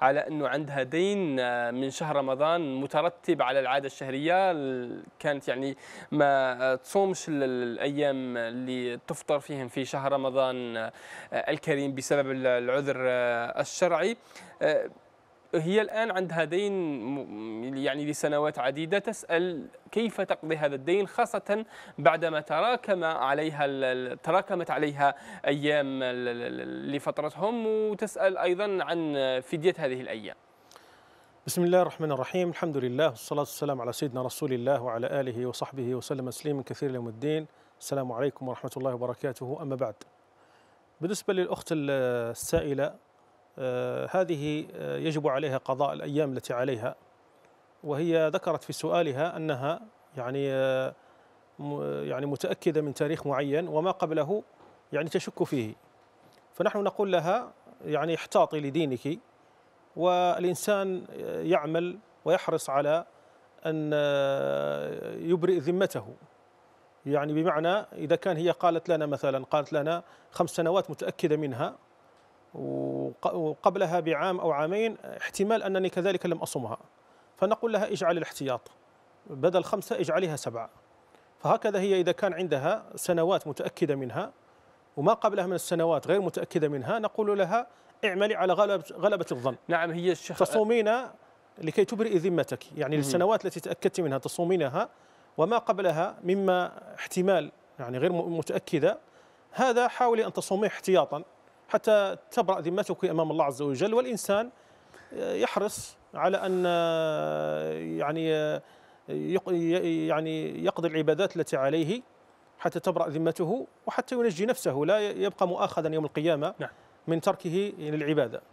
على انه عندها دين آه، من شهر رمضان مترتب على العاده الشهريه كانت يعني ما آه، تصومش الايام اللي تفطر فيهم في شهر رمضان آه، الكريم بسبب العذر الشرعي هي الآن عند هذين يعني لسنوات عديدة تسأل كيف تقضي هذا الدين خاصة بعدما تراكم عليها تراكمت عليها أيام لفترتهم وتسأل أيضا عن فدية هذه الأيام بسم الله الرحمن الرحيم الحمد لله والصلاة والسلام على سيدنا رسول الله وعلى آله وصحبه وسلم تسليما كثيرا يوم الدين السلام عليكم ورحمة الله وبركاته أما بعد بالنسبة للأخت السائلة آه، هذه آه، يجب عليها قضاء الأيام التي عليها وهي ذكرت في سؤالها أنها يعني آه، يعني متأكدة من تاريخ معين وما قبله يعني تشك فيه فنحن نقول لها يعني احتاطي لدينك والإنسان يعمل ويحرص على أن يبرئ ذمته يعني بمعنى إذا كان هي قالت لنا مثلا قالت لنا خمس سنوات متأكدة منها وقبلها بعام أو عامين احتمال أنني كذلك لم أصمها فنقول لها اجعل الاحتياط بدل خمسة اجعلها سبعة فهكذا هي إذا كان عندها سنوات متأكدة منها وما قبلها من السنوات غير متأكدة منها نقول لها اعملي على غلبة, غلبة الظن نعم هي الشيخ تصومين لكي تبرئي ذمتك يعني مم. السنوات التي تأكدت منها تصومينها وما قبلها مما احتمال يعني غير متأكدة هذا حاولي أن تصوميه احتياطا حتى تبرأ ذمتك أمام الله عز وجل والإنسان آه، يحرص على أن آه، يعني آه، يعني يقضي العبادات التي عليه حتى تبرأ ذمته وحتى ينجي نفسه لا يبقى مؤاخذا يوم القيامة نعم. من تركه للعبادة